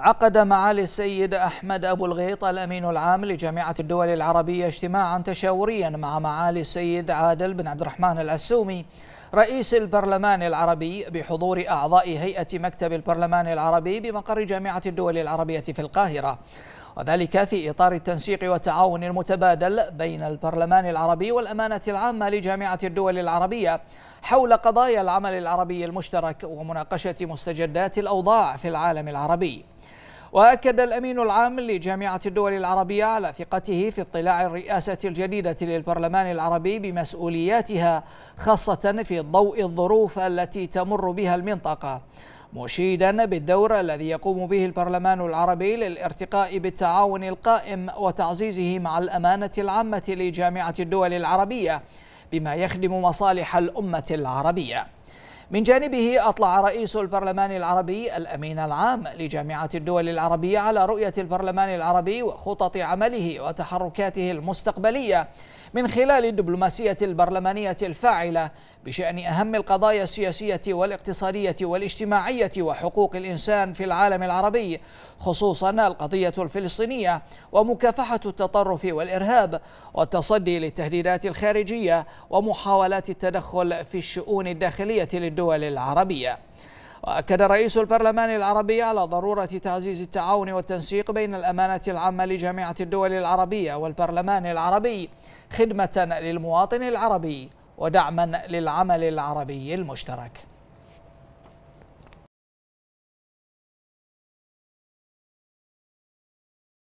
عقد معالي السيد أحمد أبو الغيط الأمين العام لجامعة الدول العربية اجتماعا تشاوريا مع معالي السيد عادل بن عبد الرحمن العسومي رئيس البرلمان العربي بحضور أعضاء هيئة مكتب البرلمان العربي بمقر جامعة الدول العربية في القاهرة وذلك في إطار التنسيق والتعاون المتبادل بين البرلمان العربي والأمانة العامة لجامعة الدول العربية حول قضايا العمل العربي المشترك ومناقشة مستجدات الأوضاع في العالم العربي وأكد الأمين العام لجامعة الدول العربية على ثقته في اطلاع الرئاسة الجديدة للبرلمان العربي بمسؤولياتها خاصة في ضوء الظروف التي تمر بها المنطقة مشيدا بالدور الذي يقوم به البرلمان العربي للارتقاء بالتعاون القائم وتعزيزه مع الأمانة العامة لجامعة الدول العربية بما يخدم مصالح الأمة العربية من جانبه أطلع رئيس البرلمان العربي الأمين العام لجامعة الدول العربية على رؤية البرلمان العربي وخطط عمله وتحركاته المستقبلية من خلال الدبلوماسية البرلمانية الفاعلة بشأن أهم القضايا السياسية والاقتصادية والاجتماعية وحقوق الإنسان في العالم العربي خصوصا القضية الفلسطينية ومكافحة التطرف والإرهاب والتصدي للتهديدات الخارجية ومحاولات التدخل في الشؤون الداخلية للدول العربية وأكد رئيس البرلمان العربي على ضرورة تعزيز التعاون والتنسيق بين الأمانة العامة لجامعة الدول العربية والبرلمان العربي خدمة للمواطن العربي ودعما للعمل العربي المشترك